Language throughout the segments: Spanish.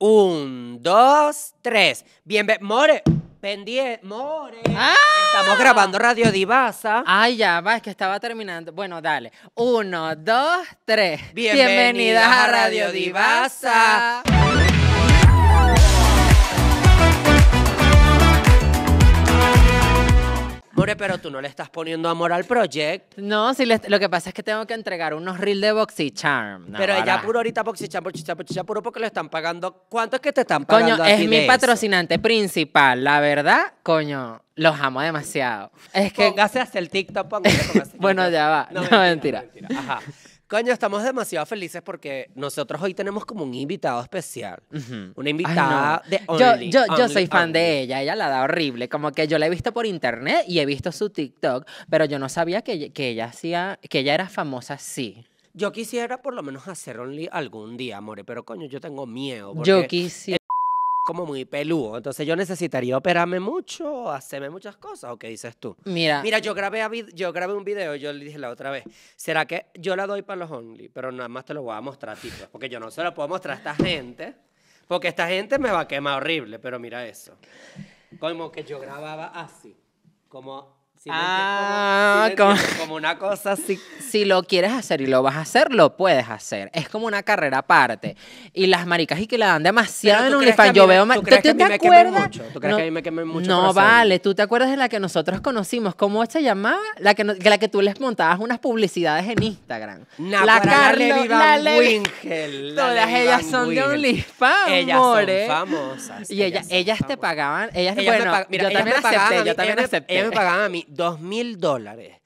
1 2 3 Bien, more, vendí more. ¡Ah! Estamos grabando Radio Divaza. Ay, ya va, es que estaba terminando. Bueno, dale. 1 2 3 Bienvenida a Radio Divaza. pero tú no le estás poniendo amor al project. No, si lo que pasa es que tengo que entregar unos reels de BoxyCharm. Charm. pero ella puro ahorita BoxyCharm, BoxyCharm, BoxyCharm, puro porque le están pagando. ¿Cuánto es que te están pagando Coño, es mi patrocinante principal. La verdad, coño, los amo demasiado. Es que... Póngase hasta el TikTok, póngase, bueno, ya va. No, no mentira. Ajá. Coño, estamos demasiado felices porque nosotros hoy tenemos como un invitado especial. Una invitada de only, Yo, yo, soy fan de ella, ella la da horrible. Como que yo la he visto por internet y he visto su TikTok, pero yo no sabía que, ella hacía, que ella era famosa así. Yo quisiera por lo menos hacer Only algún día, amore, pero coño, yo tengo miedo. yo quisiera como muy peludo. Entonces yo necesitaría operarme mucho, hacerme muchas cosas, ¿o qué dices tú? Mira. Mira, yo grabé, yo grabé un video, yo le dije la otra vez, ¿será que yo la doy para los Only? Pero nada más te lo voy a mostrar a ti, pues, porque yo no se lo puedo mostrar a esta gente, porque esta gente me va a quemar horrible, pero mira eso. Como que yo grababa así, como ah, como, una cosa así. Si lo quieres hacer y lo vas a hacer, lo puedes hacer. Es como una carrera aparte. Y las maricas y que la dan demasiado en OnlyFans. Yo veo... ¿Tú que me mucho? ¿Tú No, vale. ¿Tú te acuerdas de la que nosotros conocimos? ¿Cómo se llamaba? La que, la que tú les montabas unas publicidades en Instagram. la Carla, la Wingel. Todas ellas son de OnlyFans, Ellas son famosas. Y ellas, ellas te pagaban... Ellas, bueno, yo también acepté. Yo también acepté. Ellas me pagaban a mí dos mil dólares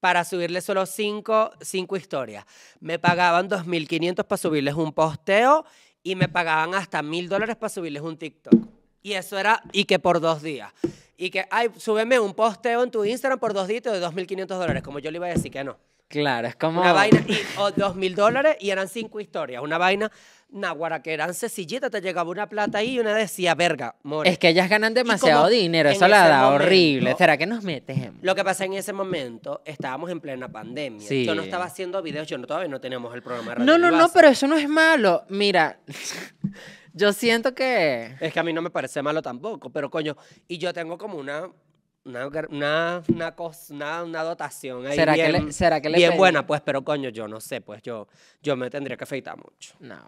para subirle solo cinco, cinco historias. Me pagaban 2.500 para subirles un posteo y me pagaban hasta mil dólares para subirles un TikTok. Y eso era, y que por dos días. Y que, ay, súbeme un posteo en tu Instagram por dos días de te 2.500 dólares, como yo le iba a decir que no. Claro, es como. Una vaina y o oh, dos mil dólares y eran cinco historias. Una vaina naguara que eran sencillitas, te llegaba una plata ahí y una decía, verga, more. Es que ellas ganan demasiado dinero, eso la da horrible. ¿Será que nos metemos? Lo que pasa en ese momento, estábamos en plena pandemia. Yo no estaba haciendo videos, yo todavía no tenemos el programa de radio No, no, no, pero eso no es malo. Mira. yo siento que... Es que a mí no me parece malo tampoco, pero coño, y yo tengo como una, una, una, una, una, una dotación ahí ¿Será bien, que le, ¿será que le bien buena, pues, pero coño, yo no sé, pues yo, yo me tendría que afeitar mucho. Nada.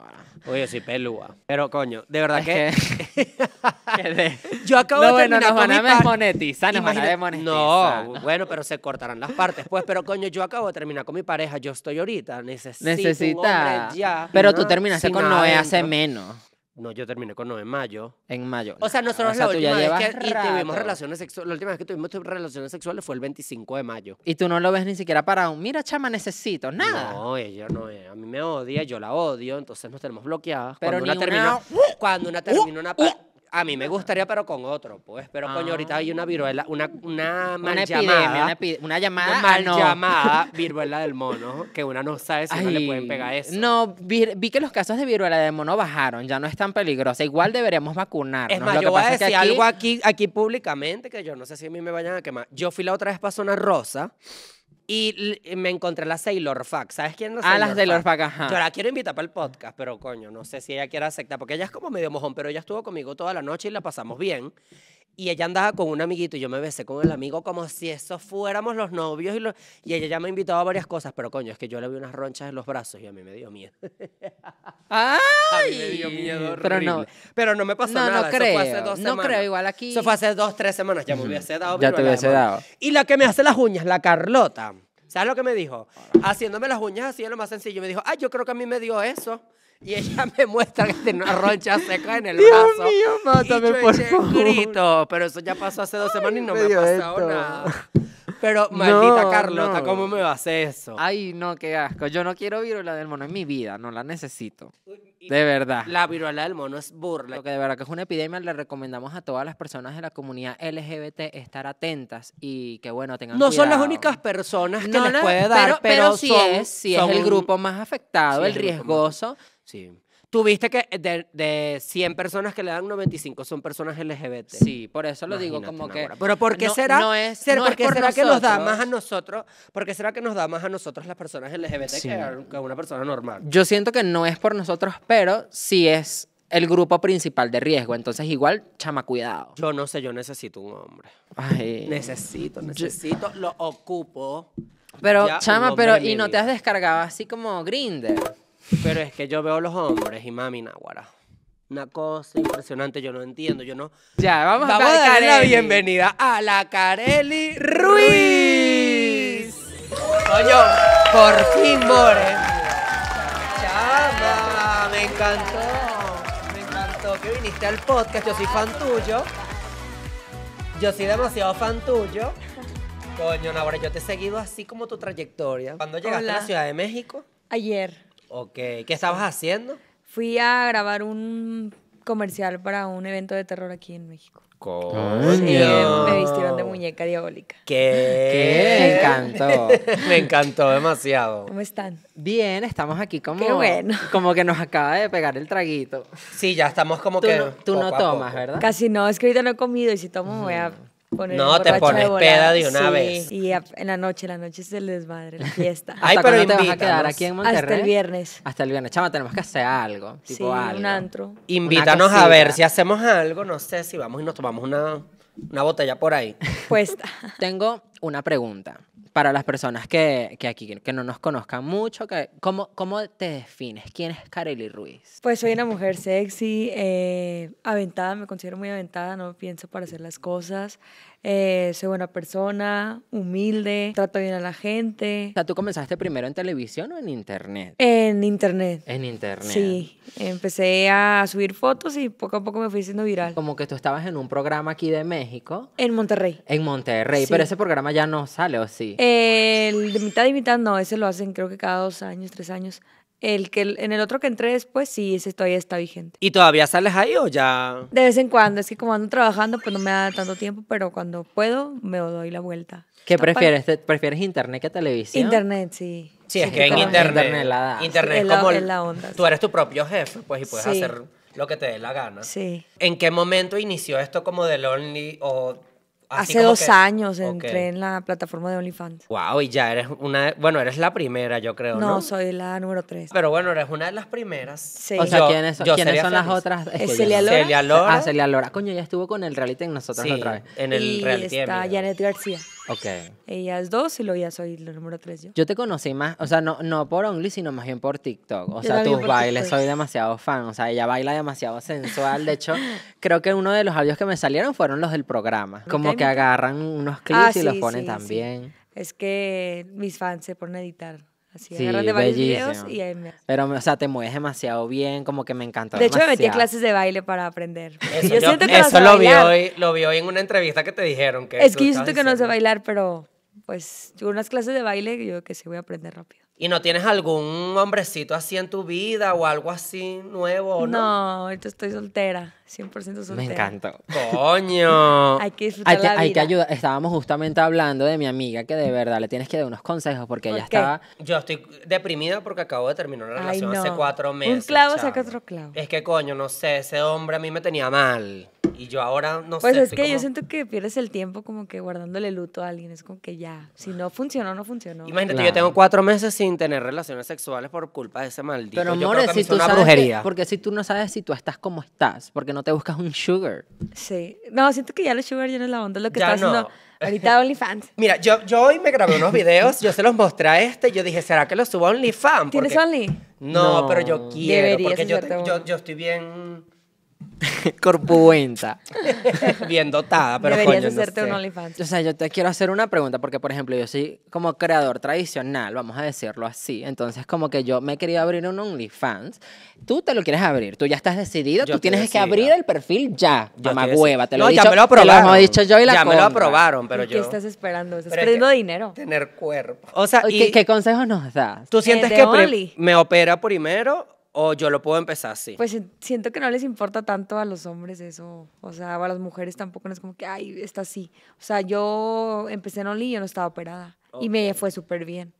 Oye, sí, pelúa. Pero coño, de verdad que... yo acabo de terminar bueno, nos con van mi a desmonetizar, nos van a desmonetizar. No, bueno, pero se cortarán las partes, pues, pero coño, yo acabo de terminar con mi pareja, yo estoy ahorita, necesito Necesita. Un hombre ya. Pero tú terminaste con Noé hace menos. No, yo terminé con no en mayo. En mayo. O sea, nosotros ah, la última vez que tuvimos relaciones sexuales, la última vez que tuvimos relaciones sexuales fue el 25 de mayo. Y tú no lo ves ni siquiera para un, mira, chama, necesito, nada. No, ella no, eh, a mí me odia, yo la odio, entonces nos tenemos bloqueadas. Pero cuando ni una, terminó, cuando una ¡Uh! termina una ¡Uh! A mí me gustaría, pero con otro, pues. Pero, coño, ahorita hay una ah. viruela, una, una mal llamada. una, llamada. mal llamada viruela del mono, que una no sabe si no le pueden pegar eso. No, vi, que los casos de viruela del mono bajaron, ya no es tan peligrosa. Igual deberíamos vacunarnos. Es más, yo voy a decir algo aquí, aquí públicamente, que yo no sé si a mí me vayan a quemar. Yo fui la otra vez para Zona Rosa y me encontré la Sailor Fac. ¿Sabes quién es la Sailor Ah, las Sailor Fac, ajá. Yo la quiero invitar para el podcast, pero coño, no sé si ella quiere aceptar, porque ella es como medio mojón, pero ella estuvo conmigo toda la noche y la pasamos bien. Y ella andaba con un amiguito y yo me besé con el amigo como si eso fuéramos los novios. Y, y ella ya me invitaba a varias cosas, pero coño, es que yo le vi unas ronchas en los brazos y a mí me dio miedo. ¡Ay! me dio miedo Pero no, pero no me pasó nada. No creo. Eso fue hace no creo, igual aquí. Eso fue hace dos, tres semanas. Ya me hubiese dado. Ya te hubiese dado. Y la que me hace las uñas, la Carlota. ¿Sabes lo que me dijo? Haciéndome las uñas así es lo más sencillo. Me dijo, ay, yo creo que a mí me dio eso. Y ella me muestra que tiene una roncha seca en el brazo. Dios mío, mátame, y yo por eché favor. grito, pero eso ya pasó hace dos semanas y no me ha pasado nada. Pero maldita Carlota, ¿cómo me vas a hacer eso? Ay, no, qué asco. Yo no quiero viruela del mono en mi vida, no la necesito. De verdad. La viruela del mono es burla. Lo que de verdad que es una epidemia, le recomendamos a todas las personas de la comunidad LGBT estar atentas y que bueno, tengan No son las únicas personas que no les puede dar, pero, sí es, son el grupo más afectado, el riesgoso. Sí. Tuviste que eh, de, 100 personas que le dan 95 son personas LGBT. Sí, por eso lo digo como que... Pero ¿por qué será, no es, que nos da más a nosotros? será que nos da más a nosotros las personas LGBT que a una persona normal? Yo siento que no es por nosotros, pero sí es el grupo principal de riesgo. Entonces, igual, chama cuidado. Yo no sé, yo necesito un hombre. Necesito, necesito, lo ocupo. Pero, chama, pero, ¿y no te has descargado así como Grinder? Pero es que yo veo los hombres y mami Naguara. Una cosa impresionante, yo no entiendo, yo no. Ya, vamos, a, darle la bienvenida a la Careli Ruiz. Coño, por fin, More. Chama, me encantó, me encantó que viniste al podcast, yo soy fan tuyo. Yo soy demasiado fan tuyo. Coño, ahora yo te he seguido así como tu trayectoria. ¿Cuándo llegaste a la Ciudad de México? Ayer. Ok, ¿qué estabas haciendo? Fui a grabar un comercial para un evento de terror aquí en México. Coño. Eh, me vistieron de muñeca diabólica. ¿Qué? Me encantó. me encantó demasiado. ¿Cómo están? Bien, estamos aquí como. bueno. Como que nos acaba de pegar el traguito. Sí, ya estamos como que. tú no tomas, ¿verdad? Casi no, es que ahorita no he comido y si tomo me voy a mm no, te pones peda de una vez. Y en la noche, la noche es el desmadre, la fiesta. Ay, pero te a quedar aquí en Monterrey? Hasta el viernes. Hasta el viernes. Chama, tenemos que hacer algo. Tipo sí, un antro. Invítanos a ver si hacemos algo. No sé si vamos y nos tomamos una, una botella por ahí. Puesta. Tengo una pregunta para las personas que, aquí que no nos conozcan mucho. Que, ¿cómo, ¿Cómo te defines? ¿Quién es Kareli Ruiz? Pues soy una mujer sexy, eh, aventada, me considero muy aventada, no pienso para hacer las cosas. Eh, soy buena persona, humilde, trato bien a la gente. O sea, ¿tú comenzaste primero en televisión o en internet? En internet. En internet. Sí, empecé a subir fotos y poco a poco me fui haciendo viral. Como que tú estabas en un programa aquí de México. En Monterrey. En Monterrey, pero ese programa ya no sale, ¿o sí? El de mitad y mitad no, ese lo hacen creo que cada dos años, tres años. El que en el otro que entré después, sí, ese todavía está vigente. ¿Y todavía sales ahí o ya? De vez en cuando, es que como ando trabajando, pues no me da tanto tiempo, pero cuando puedo, me doy la vuelta. ¿Qué prefieres? ¿Prefieres internet que televisión? Internet, sí. Sí, es que, en internet, internet, es como tú eres tu propio jefe, pues, y puedes hacer lo que te dé la gana. Sí. ¿En qué momento inició esto como de Only o Hace dos años entré en la plataforma de OnlyFans. Wow, y ya eres una, bueno, eres la primera, yo creo, ¿no? No, soy la número tres. Pero bueno, eres una de las primeras. Sí. O sea, ¿quiénes, ¿quiénes son las otras? Celia Lora? Ah, Celia Lora. Coño, ya estuvo con el reality en nosotros otra vez. en el y está Janet García. Ok. Ellas dos y luego ya soy el número tres yo. te conocí más, o sea, no, no por Only, sino más bien por TikTok. O sea, tus bailes, soy demasiado fan. O sea, ella baila demasiado sensual. De hecho, creo que uno de los audios que me salieron fueron los del programa. Como que agarran unos ah, clips y los ponen también. Es que mis fans se ponen a editar sí, de y me... Pero, o sea, te mueves demasiado bien, como que me encanta De hecho, me metí clases de baile para aprender. Eso, lo, vi hoy, lo vi en una entrevista que te dijeron que... Es que yo siento que no sé bailar, pero pues yo unas clases de baile yo que sí voy a aprender rápido. ¿Y no tienes algún hombrecito así en tu vida o algo así nuevo? No, no estoy soltera. 100% soltera. Me encantó. ¡Coño! hay que disfrutar hay que, la vida. Hay que ayudar. Estábamos justamente hablando de mi amiga que de verdad le tienes que dar unos consejos porque ella estaba... Yo estoy deprimida porque acabo de terminar una relación hace cuatro meses. Un clavo saca otro clavo. Es que, coño, no sé, ese hombre a mí me tenía mal. Y yo ahora no pues sé. Pues es que yo siento que pierdes el tiempo como que guardándole luto a alguien. Es como que ya, si no funcionó, no funcionó. Imagínate, yo tengo cuatro meses sin tener relaciones sexuales por culpa de ese maldito. Pero, amores, si tú sabes porque si tú no sabes si tú estás como estás, porque no te buscas un sugar. Sí. No, siento que ya los sugar ya no es la onda lo que está haciendo ahorita OnlyFans. Mira, yo, yo hoy me grabé unos videos, yo se los mostré a este, yo dije, ¿será que los subo a OnlyFans? ¿Tienes Only? No, pero yo quiero, porque yo, yo estoy bien corpulenta. Bien dotada, pero Deberías hacerte un OnlyFans. O sea, yo te quiero hacer una pregunta porque, por ejemplo, yo soy como creador tradicional, vamos a decirlo así. Entonces, como que yo me he querido abrir un OnlyFans. Tú te lo quieres abrir, tú ya estás decidido, tú tienes que abrir el perfil ya. te lo ya me lo aprobaron. Ya me lo aprobaron, pero yo... ¿Qué estás esperando? Estás dinero. Tener cuerpo. O sea, ¿Qué, consejo nos das? ¿Tú eh, sientes que me opera primero o yo lo puedo empezar así. Pues siento que no les importa tanto a los hombres eso. O sea, a las mujeres tampoco no es como que, ay, está así. O sea, yo empecé en Only y yo no estaba operada. Y me fue súper bien.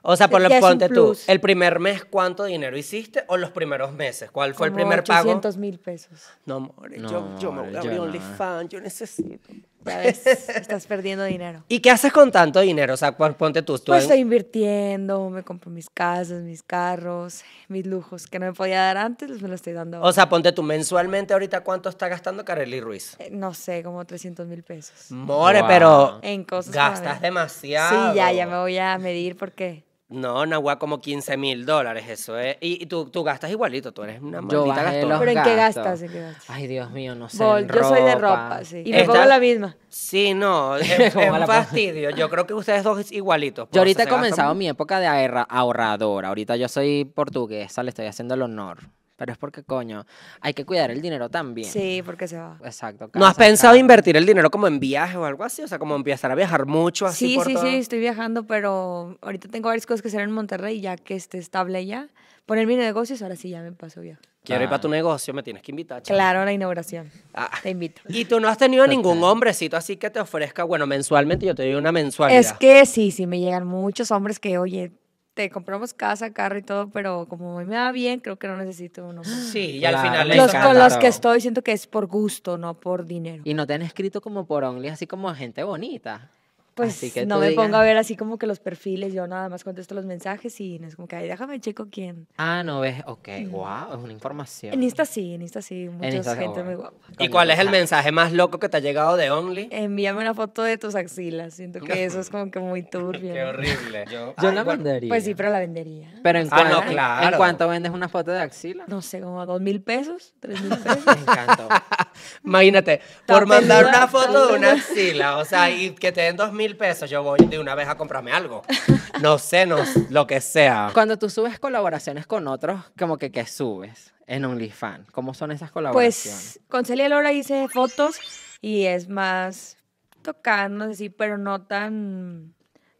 O sea, por lo ponte tú, el primer mes, ¿cuánto dinero hiciste? ¿O los primeros meses? ¿Cuál fue el primer pago? 800 mil pesos. No, more. yo, yo me voy a abrir OnlyFans, yo necesito estás perdiendo dinero. ¿Y qué haces con tanto dinero? O sea, ponte tú. Pues estoy invirtiendo, me compro mis casas, mis carros, mis lujos que no me podía dar antes, me los estoy dando. Ahora. O sea, ponte tú mensualmente ahorita cuánto está gastando Carely Ruiz. Eh, no sé, como 300 mil pesos. More, pero. En cosas. Gastas demasiado. Sí, ya, ya me voy a medir porque no, Nahua, como 15 mil dólares, eso es. ¿eh? Y, y tú, tú, gastas igualito, tú eres una maldita gastona. ¿Pero en qué gastas, en qué gastas? Ay, Dios mío, no sé. Bol, yo soy de ropa, sí. Y me pongo la misma. Sí, no, es, un fastidio. Yo creo que ustedes dos es igualitos. Yo ahorita he comenzado mi época de ahorradora. Ahorita yo soy portuguesa, le estoy haciendo el honor. Pero es porque, coño, hay que cuidar el dinero también. Sí, porque se va. Exacto. ¿No has pensado invertir el dinero como en viaje o algo así? O sea, como empezar a viajar mucho así Sí, sí, sí, estoy viajando, pero ahorita tengo varias cosas que hacer en Monterrey, ya que esté estable ya. Poner mi negocio, ahora sí ya me paso bien Quiero ir para tu negocio, me tienes que invitar. Claro, la inauguración. Ah. Te invito. Y tú no has tenido ningún hombrecito así que te ofrezca, bueno, mensualmente yo te doy una mensualidad. Es que sí, sí, me llegan muchos hombres que, oye, te compramos casa, carro y todo, pero como me va bien, creo que no necesito uno. Sí, y al final los, con los que estoy siento que es por gusto, no por dinero. Y no te han escrito como por only, así como gente bonita. Pues no me ponga a ver así como que los perfiles, yo nada más contesto los mensajes y es como que, Ahí déjame checo quién. Ah, no ves, ok, wow, es una información. En Insta sí, en Insta sí, mucha gente muy guapa. ¿Y cuál es el mensaje más loco que te ha llegado de Only? Envíame una foto de tus axilas, siento que eso es como que muy turbio. Qué horrible. Yo, la vendería. Pues sí, pero la vendería. Pero en, ah, cuánto, ¿en cuánto vendes una foto de axila? No sé, como dos mil pesos, tres mil pesos. Me encantó. Imagínate, por mandar una foto de una axila, o sea, y que te den dos mil mil pesos, yo voy de una vez a comprarme algo. No sé, no, lo que sea. Cuando tú subes colaboraciones con otros, como que ¿qué subes en OnlyFans? ¿Cómo son esas pues, colaboraciones? Pues con Celia Lora hice fotos y es más tocando así, pero no tan,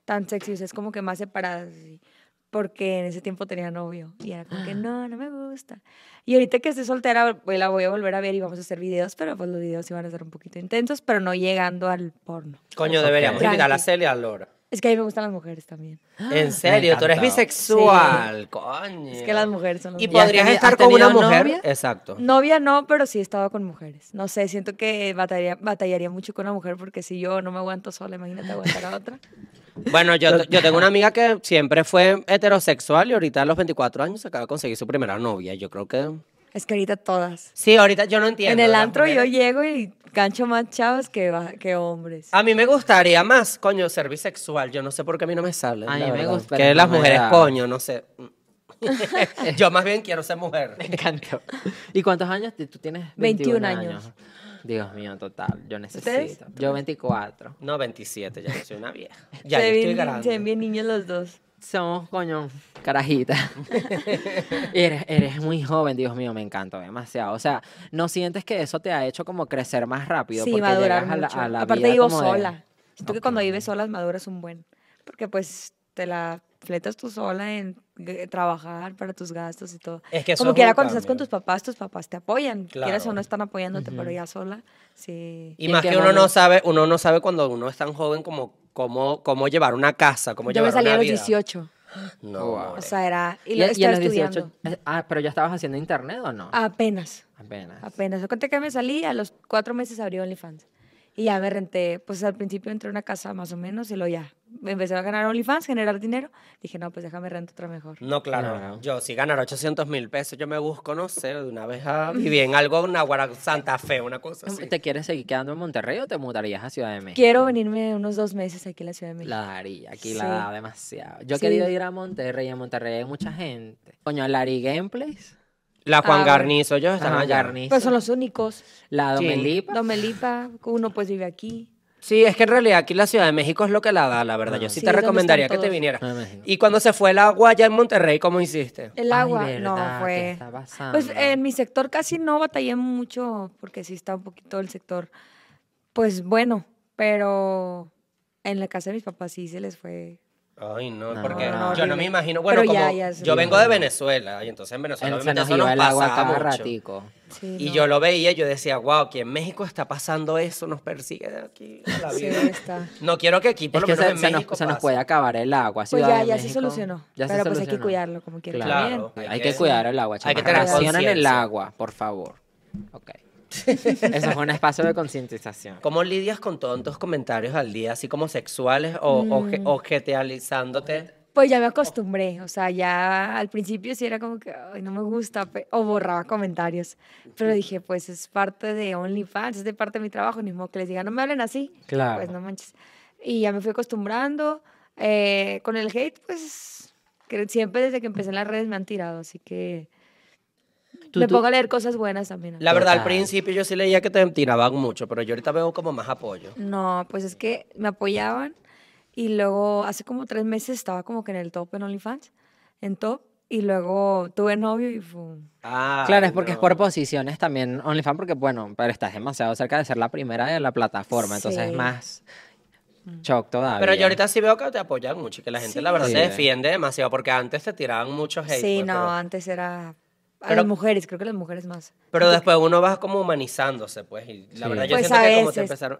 tan sexy. es como que más separadas. Así porque en ese tiempo tenía novio y era como que ah. no, no me gusta. Y ahorita que estoy soltera, pues, la voy a volver a ver y vamos a hacer videos, pero pues los videos iban a ser un poquito intensos, pero no llegando al porno. Coño, deberíamos invitar a la Celia a Laura. Es que a mí me gustan las mujeres también. ¿En ah, serio? Tú eres bisexual, coño. Es que las mujeres son ¿Y podrías estar con una mujer? Exacto. Novia no, pero sí he estado con mujeres. No sé, siento que batallaría, batallaría mucho con una mujer porque si yo no me aguanto sola, imagínate aguantar a otra. Bueno, yo, yo tengo una amiga que siempre fue heterosexual y ahorita a los 24 años acaba de conseguir su primera novia. Yo creo que es que ahorita todas. Sí, ahorita yo no entiendo. En el antro yo llego y gancho más chavas que, que hombres. A mí me gustaría más, coño, ser bisexual. Yo no sé por qué a mí no me sale. A mí me gusta. Que las mujeres, coño, no sé. yo más bien quiero ser mujer. Me encantó. ¿Y cuántos años tú tienes? 21, años. Dios mío, total. Yo necesito. ¿Ustedes? Yo 24. No, 27, ya soy una vieja. Ya, se estoy grande. ven bien niños los dos. Somos, coño, carajitas. eres, eres muy joven, Dios mío, me encantó demasiado. O sea, no sientes que eso te ha hecho como crecer más rápido. Sí, porque A la, a la Aparte vivo sola. Siento que cuando vives sola, maduras un buen. Porque pues te la fletas tú sola en trabajar para tus gastos y todo. Es que Como cuando estás con tus papás, tus papás te apoyan. Quieres o no están apoyándote, pero ya sola, sí. Y, que uno no sabe, uno no sabe cuando uno es tan joven como cómo, cómo llevar una casa, cómo Yo me salí a los 18. No, oh, wow. o sea, era. Y, los 18, eh, Ah, pero ya estabas haciendo internet o no? Apenas. Apenas. Apenas. conté que me salí, a los cuatro meses abrió OnlyFans. Y ya me renté, pues al principio entré a una casa más o menos y lo ya. empecé a ganar OnlyFans, generar dinero. Dije, no, pues déjame rentar otra mejor. No, claro. Yo, si ganara 800 mil pesos, yo me busco, no sé, de una vez a vivir en algo, una guara Santa Fe, una cosa así. ¿Te quieres seguir quedando en Monterrey o te mudarías a Ciudad de México? Quiero venirme unos dos meses aquí a la Ciudad de México. La daría, aquí la da demasiado. Yo he querido ir a Monterrey, en Monterrey hay mucha gente. Coño, Larry Gameplays la ah, Juan Garnizo, yo estaba en Pues son los únicos. La Sí. Domelipa. Domelipa, uno pues vive aquí. Sí, es que en realidad aquí la Ciudad de México es lo que la da, la verdad. Ah. Yo sí, te recomendaría que te viniera. Ah, y cuando se fue el agua allá en Monterrey, ¿cómo hiciste? El agua, no, fue. Pues en mi sector casi no batallé mucho, porque sí está un poquito el sector, pues bueno, pero en la casa de mis papás sí se les fue Ay, no, porque yo no me imagino. Bueno, como yo vengo de Venezuela, y entonces en Venezuela no me eso nos pasa mucho. y yo lo veía, yo decía, wow, que en México está pasando eso, nos persigue de aquí No quiero que aquí, por lo menos se, en México. Nos, se nos puede acabar el agua. Ciudad pues ya, ya se solucionó. pero pues hay que cuidarlo como quieras. Claro, hay, que, cuidar el agua. Hay que tener el agua, por favor. ok. Eso es un espacio de concientización. ¿Cómo lidias con todos tus comentarios al día, así como sexuales o mm. Pues ya me acostumbré, o sea, ya al principio sí era como que no me gusta o borraba comentarios, pero dije, pues es parte de OnlyFans, es parte de mi trabajo, ni modo que les diga, no me hablen así. Claro. Pues no manches. Y ya me fui acostumbrando. Eh, con el hate, pues siempre desde que empecé en las redes me han tirado, así que me pongo a leer cosas buenas también. La verdad, al principio yo sí leía que te tiraban mucho, pero yo ahorita veo como más apoyo. No, pues es que me apoyaban y luego hace como tres meses estaba como que en el top en OnlyFans, en top. Y luego tuve novio y fue... Ah, claro, es porque es por posiciones también OnlyFans, porque bueno, pero estás demasiado cerca de ser la primera de la plataforma, entonces es más mm. shock todavía. Pero yo ahorita sí veo que te apoyan mucho y que la gente la verdad se defiende demasiado, porque antes te tiraban muchos hate. Sí, pues, no, antes era a las mujeres, creo que las mujeres más. Pero después uno va como humanizándose, pues. Y la verdad, yo pues siento que como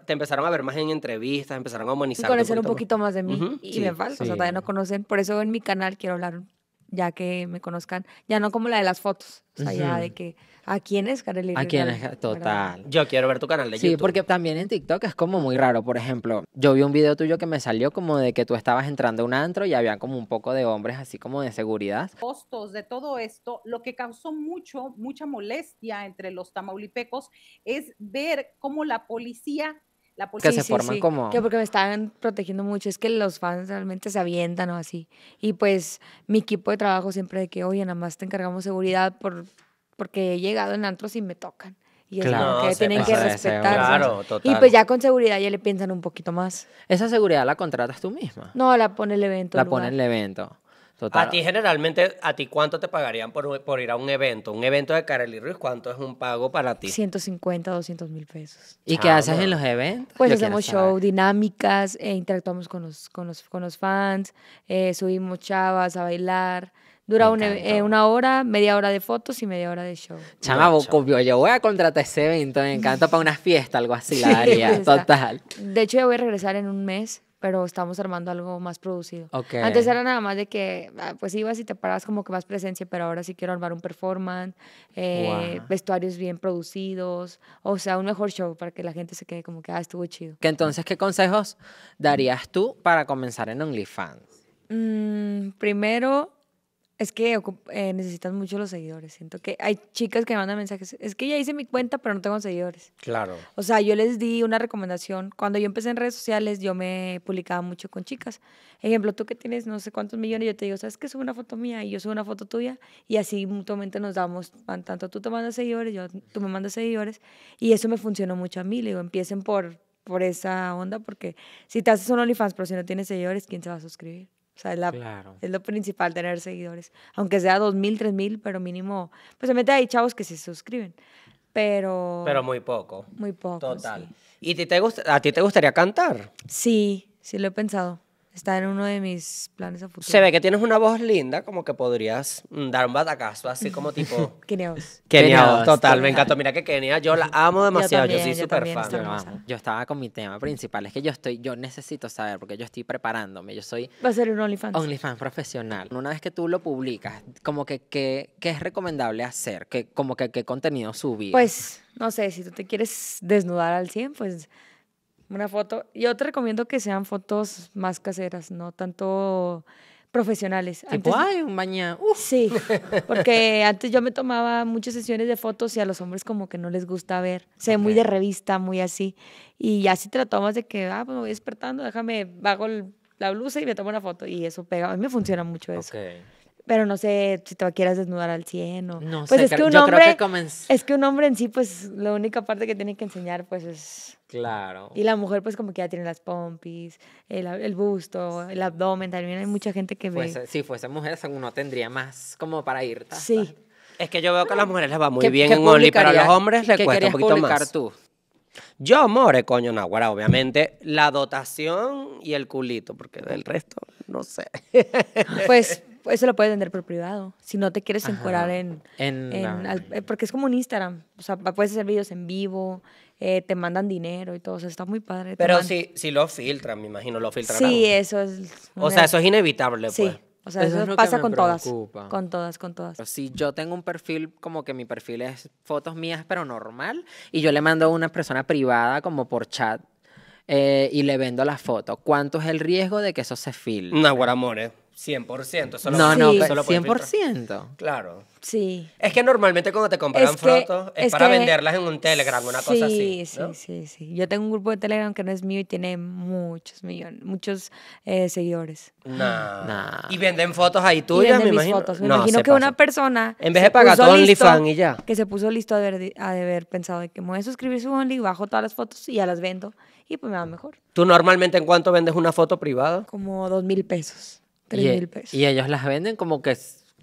te empezaron, a ver más en entrevistas, empezaron a humanizar. Y conocer un poquito más, de mí. Y me falta, o sea, todavía no conocen. Por eso en mi canal quiero hablar, ya que me conozcan, ya no como la de las fotos, o sea, ya de que ¿A quién es Kareli ¿A quién es? Total. Yo quiero ver tu canal de YouTube. Sí, porque también en TikTok es como muy raro. Por ejemplo, yo vi un video tuyo que me salió como de que tú estabas entrando a un antro y había como un poco de hombres así como de seguridad. Costos de todo esto, lo que causó mucho, mucha molestia entre los tamaulipecos es ver cómo la policía la que se forman como que porque me estaban protegiendo mucho es que los fans realmente se avientan o así y pues mi equipo de trabajo siempre de que oye nada más te encargamos seguridad por porque he llegado en antros y me tocan. Y es algo que tienen pues que respetar. Y pues ya con seguridad ya le piensan un poquito más. ¿Esa seguridad la contratas tú misma? No, la pone el evento. La pone el evento. Total. A ti generalmente, ¿a ti cuánto te pagarían por, ir a un evento? Un evento de Carely Ruiz, ¿cuánto es un pago para ti? 150, 200 mil pesos. ¿Y qué haces en los eventos? Pues hacemos show, dinámicas, eh, interactuamos con los, con los, con los fans, eh, subimos chavas a bailar. Dura una, eh, una, hora, media hora de fotos y media hora de show. Chama, yo voy a contratar ese evento, me encanta para una fiesta, algo así, la haría, total. De hecho, ya voy a regresar en un mes, pero estamos armando algo más producido. Antes era nada más de que, ah, pues ibas y te parabas como que más presencia, pero ahora sí quiero armar un performance, eh, vestuarios bien producidos, o sea, un mejor show para que la gente se quede como que, ah, estuvo chido. Que entonces, ¿qué consejos darías tú para comenzar en OnlyFans? Mm, primero es que eh, necesitan mucho los seguidores. Siento que hay chicas que me mandan mensajes. Es que ya hice mi cuenta, pero no tengo seguidores. Claro. O sea, yo les di una recomendación. Cuando yo empecé en redes sociales, yo me publicaba mucho con chicas. Ejemplo, tú que tienes no sé cuántos millones, yo te digo, ¿sabes que Sube una foto mía y yo subo una foto tuya. Y así mutuamente nos damos, tanto tú te mandas seguidores, yo, tú me mandas seguidores. Y eso me funcionó mucho a mí. Le digo, empiecen por, por esa onda, porque si te haces un OnlyFans, pero si no tienes seguidores, ¿quién se va a suscribir? sea, es, la, es lo principal tener seguidores. Aunque sea 2.000, 3.000, pero mínimo, pues se mete ahí chavos que se suscriben. Pero... Pero muy poco. Muy poco. Total. ¿Y a ti te gustaría cantar? Sí, sí lo he pensado. Está en uno de mis planes a futuro. Se ve que tienes una voz linda, como que podrías mm, dar un batacazo, así como tipo... Kenia voz. Kenia total, me encantó. Mira que Kenia, yo la amo demasiado, yo, soy súper fan. Yo, estaba con mi tema principal, es que yo estoy, yo necesito saber, porque yo estoy preparándome, yo soy... Va a ser un OnlyFans. OnlyFans profesional. Una vez que tú lo publicas, como que, ¿qué, es recomendable hacer? Que, como que, ¿qué contenido subir? Pues, no sé, si tú te quieres desnudar al 100, pues una foto. Yo te recomiendo que sean fotos más caseras, no tanto profesionales. Tipo, ay, un bañado. Sí, porque antes yo me tomaba muchas sesiones de fotos y a los hombres como que no les gusta ver. Se ve muy de revista, muy así. Y así te la de que, ah, pues me voy despertando, déjame, bajo la blusa y me tomo una foto. Y eso pega. A mí me funciona mucho eso. Pero no sé si te quieras desnudar al cien o... No pues sé, es que un hombre, Es que un hombre en sí, pues, la única parte que tiene que enseñar, pues, es... Claro. Y la mujer, pues, como que ya tiene las pompis, el, el busto, el abdomen, también hay mucha gente que ve... si fuese mujer, no tendría más como para ir. Sí. Es que yo veo que a las mujeres les va muy bien en Only, pero a los hombres les cuesta un poquito más. tú? Yo, more, coño, Nahuara, obviamente, la dotación y el culito, porque del resto, no sé. Pues eso lo puedes vender por privado. Si no te quieres encuadrar en. Eh, porque es como un Instagram. O sea, puedes hacer videos en vivo, eh, te mandan dinero y todo. O sea, está muy padre. Pero si, si lo filtran, me imagino, lo filtran. Sí, eso es. O sea, eso es inevitable, sí. pues. O sea, eso, pasa con todas. Con todas, con todas. si yo tengo un perfil, como que mi perfil es fotos mías, pero normal, y yo le mando a una persona privada, como por chat, eh, y le vendo las foto, ¿cuánto es el riesgo de que eso se filtre? guaramores. 100%, solo No, no, por 100%. Claro. Sí. Es que normalmente cuando te compran fotos es, para venderlas en un Telegram, una cosa así. Sí, sí, sí. Yo tengo un grupo de Telegram que no es mío y tiene muchos millones, muchos eh, seguidores. Nah. Y venden fotos ahí tuyas, me imagino. Me imagino que una persona. En vez de pagar tu OnlyFans y ya. Que se puso listo a haber, pensado de que me voy a suscribir su Only, bajo todas las fotos y ya las vendo y pues me va mejor. ¿Tú normalmente en cuánto vendes una foto privada? Como dos mil pesos. Y ellos las venden como que...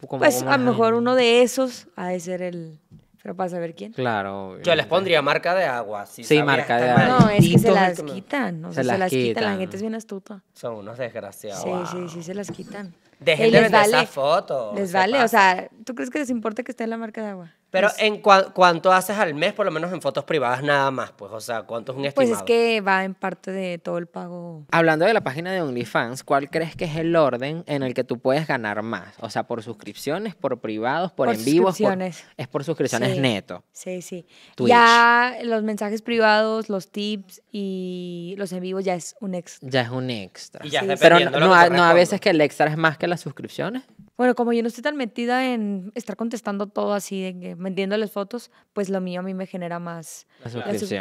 Como pues a lo mejor uno de esos ha de ser el... Pero para saber quién. Claro. Yo les pondría marca de agua. sí, marca de agua. No, es que se las quitan. No, se, las, quitan. La gente es bien astuta. Son unos desgraciados. Sí, sí, sí, se las quitan. Dejen de esa foto. Les vale. O sea, ¿tú crees que les importa que esté en la marca de agua? Pero en cuánto haces al mes, por lo menos en fotos privadas nada más, pues, o sea, ¿cuánto es un estimado? Pues es que va en parte de todo el pago. Hablando de la página de OnlyFans, ¿cuál crees que es el orden en el que tú puedes ganar más? O sea, por suscripciones, por privados, por, en vivos. Suscripciones. es por suscripciones neto. Sí, sí. Ya los mensajes privados, los tips y los en vivos ya es un extra. Ya es un extra. Pero no, no a veces que el extra es más que las suscripciones. Bueno, como yo no estoy tan metida en estar contestando todo así, vendiendo las fotos, pues lo mío a mí me genera más.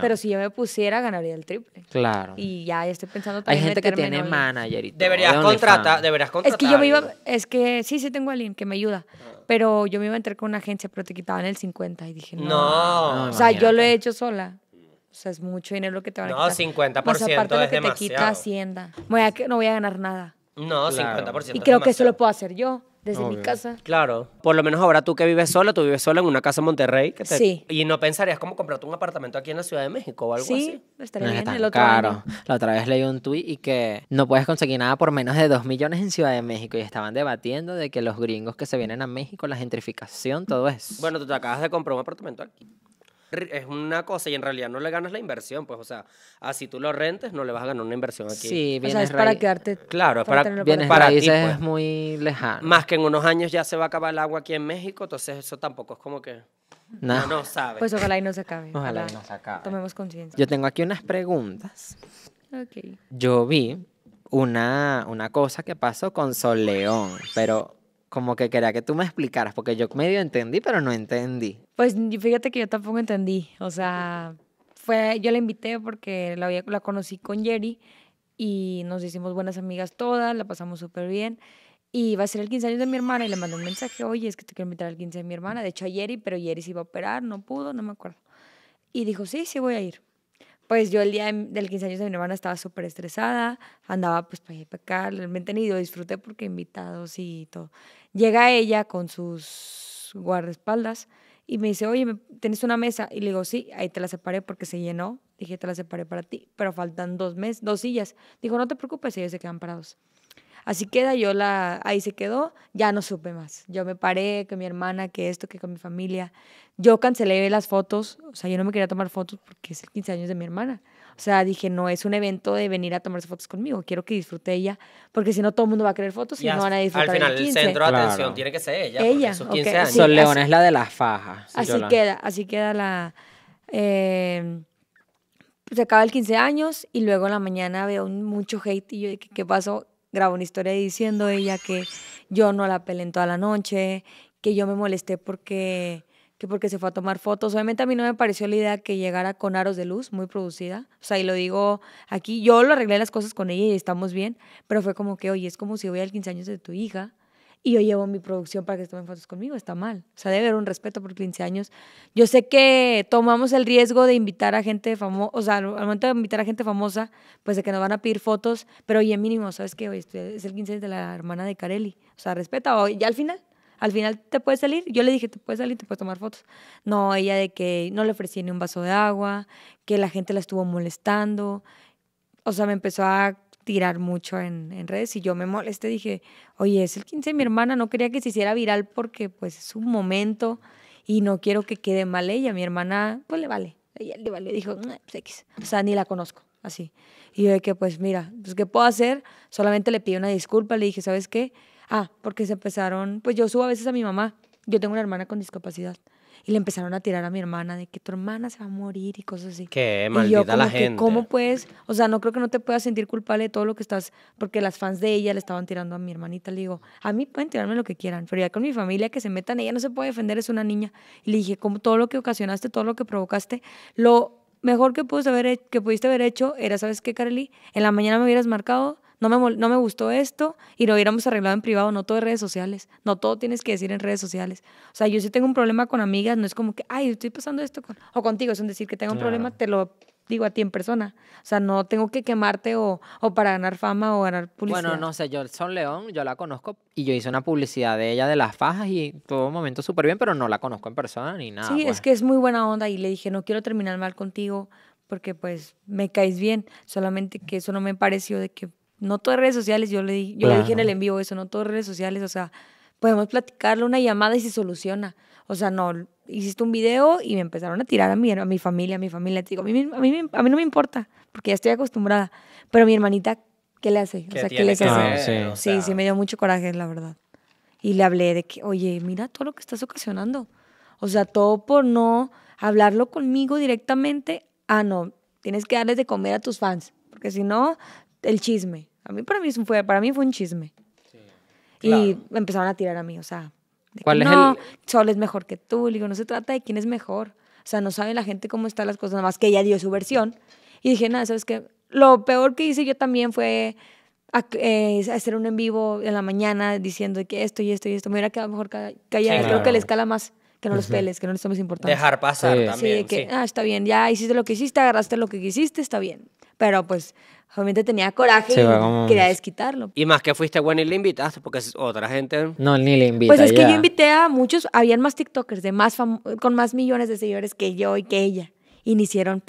pero si yo me pusiera, ganaría el triple. Claro. Y ya estoy pensando también. Hay gente que tiene manager y Deberías contratar, deberías contratar. Es que yo me iba, es que sí, sí tengo a alguien que me ayuda, ah. pero yo me iba a entrar con una agencia, pero te quitaban el 50 y dije, no. o sea, yo lo he hecho sola. O sea, es mucho dinero lo que te van a quitar. No, 50% Más aparte de lo que te quita Hacienda. Voy a, no voy a ganar nada. No, claro. 50%. Y creo que eso lo puedo hacer yo desde mi casa. Claro. Por lo menos ahora tú que vives sola, tú vives sola en una casa en Monterrey. Sí. Y no pensarías como comprarte un apartamento aquí en la Ciudad de México o algo así. Sí, estaría bien el Claro. La otra vez leí un tuit y que no puedes conseguir nada por menos de 2 millones en Ciudad de México. Y estaban debatiendo de que los gringos que se vienen a México, la gentrificación, todo eso. Bueno, tú te acabas de comprar un apartamento aquí es una cosa y en realidad no le ganas la inversión, pues, o sea, así tú lo rentes, no le vas a ganar una inversión aquí. Sí, o es para quedarte. Claro, es para, para, para ti, pues. es muy lejano. Más que en unos años ya se va a acabar el agua aquí en México, entonces eso tampoco es como que. No. no, Pues ojalá y no se acabe. Ojalá, y no se acabe. Tomemos conciencia. Yo tengo aquí unas preguntas. Ok. Yo vi una, una cosa que pasó con Sol León, pero como que quería que tú me explicaras, porque yo medio entendí, pero no entendí. Pues fíjate que yo tampoco entendí, o sea, fue, yo la invité porque la, la conocí con Jerry y nos hicimos buenas amigas todas, la pasamos súper bien. Y va a ser el 15 años de mi hermana y le mandé un mensaje, oye, es que te quiero invitar al 15 de mi hermana, de hecho a Jerry, pero Jerry se iba a operar, no pudo, no me acuerdo. Y dijo, sí, sí voy a ir pues yo el día del 15 años de mi hermana estaba súper estresada, andaba pues para acá, realmente ni lo disfruté porque invitados y todo. Llega ella con sus guardaespaldas y me dice, oye, ¿tenés una mesa? Y le digo, sí, ahí te la separé porque se llenó. Dije, te la separé para ti, pero faltan dos, mes, dos sillas. Dijo, no te preocupes, ellos se quedan parados. Así queda, yo la, ahí se quedó, ya no supe más. Yo me paré, que mi hermana, que esto, que con mi familia. Yo cancelé las fotos, o sea, yo no me quería tomar fotos porque es el 15 años de mi hermana. O sea, dije, no es un evento de venir a tomarse fotos conmigo, quiero que disfrute ella, porque si no todo el mundo va a querer fotos y, no van a disfrutar. Al final, el centro de atención tiene que ser ella. Ella. 15 años. León es la de las fajas. así queda, así queda la. Eh, pues, se acaba el 15 años y luego en la mañana veo mucho hate y yo, qué pasó? grabó una historia diciendo ella que yo no la pelé en toda la noche, que yo me molesté porque que porque se fue a tomar fotos. Obviamente a mí no me pareció la idea que llegara con aros de luz, muy producida. O sea, y lo digo aquí, yo lo arreglé las cosas con ella y estamos bien, pero fue como que, oye, es como si voy al 15 años de tu hija y yo llevo mi producción para que se tomen fotos conmigo, está mal. O sea, debe haber un respeto por 15 años. Yo sé que tomamos el riesgo de invitar a gente famosa, o sea, al momento de invitar a gente famosa, pues de que nos van a pedir fotos, pero oye, mínimo, ¿sabes qué? Oye, este, es el 15 de la hermana de Carelli. O sea, respeta, o ya al final, al final te puedes salir. Yo le dije, te puedes salir, te puedes tomar fotos. No, ella de que no le ofrecí ni un vaso de agua, que la gente la estuvo molestando. O sea, me empezó a tirar mucho en, redes y yo me molesté, dije, oye, es el 15 de mi hermana, no quería que se hiciera viral porque pues es un momento y no quiero que quede mal ella, mi hermana pues le vale, ella le vale, dijo, mm, pues X, o sea, ni la conozco, así. Y yo de que pues mira, pues ¿qué puedo hacer? Solamente le pido una disculpa, le dije, ¿sabes qué? Ah, porque se empezaron, pues yo subo a veces a mi mamá, yo tengo una hermana con discapacidad y le empezaron a tirar a mi hermana de que tu hermana se va a morir y cosas así. Qué maldita y yo como la que, ¿Cómo puedes? O sea, no creo que no te puedas sentir culpable de todo lo que estás, porque las fans de ella le estaban tirando a mi hermanita. Le digo, a mí pueden tirarme lo que quieran, pero ya con mi familia que se metan, ella no se puede defender, es una niña. Y le dije, como todo lo que ocasionaste, todo lo que provocaste, lo mejor que, que pudiste haber hecho era, ¿sabes qué, Carly? En la mañana me hubieras marcado no me, gustó esto y lo hubiéramos arreglado en privado, no todo en redes sociales, no todo tienes que decir en redes sociales. O sea, yo si tengo un problema con amigas, no es como que, ay, estoy pasando esto con... o contigo, es un decir que tengo un problema, te lo digo a ti en persona. O sea, no tengo que quemarte o, para ganar fama o ganar publicidad. Bueno, no sé, yo Son León, yo la conozco y yo hice una publicidad de ella de las fajas y todo momento súper bien, pero no la conozco en persona ni nada. Sí, es pues. que es muy buena onda y le dije, no quiero terminar mal contigo porque pues me caes bien, solamente que eso no me pareció de que no todas redes sociales, yo, le, yo le dije en el envío eso, no todas redes sociales, o sea, podemos platicarle una llamada y se soluciona. O sea, no, hiciste un video y me empezaron a tirar a mi, a mi familia, a mi familia. Te digo, a mí, a, mí, no me importa, porque ya estoy acostumbrada. Pero mi hermanita, ¿qué le hace? ¿Qué o sea, ¿qué hace? sí, sí, sí, me dio mucho coraje, la verdad. Y le hablé de que, oye, mira todo lo que estás ocasionando. O sea, todo por no hablarlo conmigo directamente. Ah, no, tienes que darles de comer a tus fans, porque si no, el chisme. A mí para mí fue, para mí fue un chisme. Y empezaron a tirar a mí, o sea, ¿Cuál es no, Sol es mejor que tú. digo, no se trata de quién es mejor. O sea, no sabe la gente cómo están las cosas, nada más que ella dio su versión. Y dije, nada, ¿sabes que Lo peor que hice yo también fue eh, hacer un en vivo en la mañana diciendo que esto y esto y esto. Me hubiera quedado mejor que Sí, Creo que le escala más que no los peles, que no les tomes importancia. Dejar pasar también. Sí, que, ah, está bien, ya hiciste lo que hiciste, agarraste lo que quisiste, está bien pero pues obviamente tenía coraje y quería desquitarlo. Y más que fuiste bueno y le invitaste, porque es otra gente... No, ni le invita Pues es que yo invité a muchos, habían más tiktokers de más con más millones de seguidores que yo y que ella, y hicieron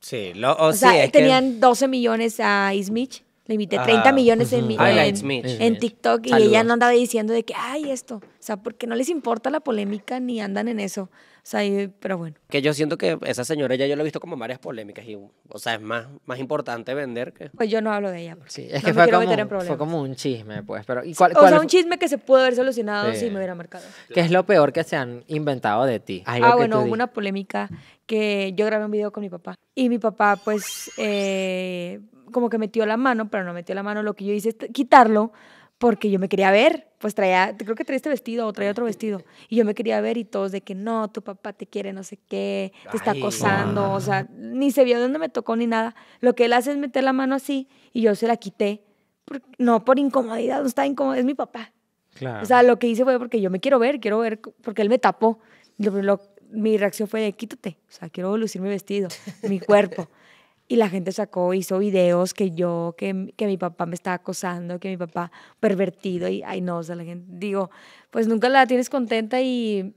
Sí, lo, o, sea, tenían 12 millones a Ismich le invité 30 millones en, en, TikTok y ella no andaba diciendo de que, ay, esto. O sea, porque no les importa la polémica ni andan en eso. O sea, pero bueno. Que yo siento que esa señora ya yo la he visto como varias polémicas y, o sea, es más, más importante vender que... Pues yo no hablo de ella. Sí, es fue como, fue como un chisme, pues. Pero, o sea, un chisme que se pudo haber solucionado si me hubiera marcado. ¿Qué es lo peor que se han inventado de ti? ah, bueno, hubo una polémica que yo grabé un video con mi papá. Y mi papá, pues... Eh, como que metió la mano, pero no metió la mano. Lo que yo hice es quitarlo porque yo me quería ver. Pues traía, creo que traía este vestido o traía otro vestido. Y yo me quería ver y todos de que no, tu papá te quiere no sé qué, te está acosando. O sea, ni se vio dónde me tocó ni nada. Lo que él hace es meter la mano así y yo se la quité. no por incomodidad, no está incómodo, es mi papá. Claro. O sea, lo que hice fue porque yo me quiero ver, quiero ver, porque él me tapó. mi reacción fue de quítate, o sea, quiero lucir mi vestido, mi cuerpo y la gente sacó, hizo videos que yo, que, que mi papá me estaba acosando, que mi papá pervertido y, ay no, o sea, la gente, digo, pues nunca la tienes contenta y,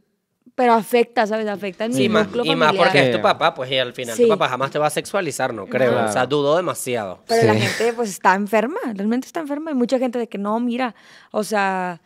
pero afecta, ¿sabes? Afecta en mi más, Y más porque es tu papá, pues y al final tu papá jamás te va a sexualizar, no creo. O sea, dudó demasiado. Pero la gente pues está enferma, realmente está enferma. Hay mucha gente de que no, mira, o sea,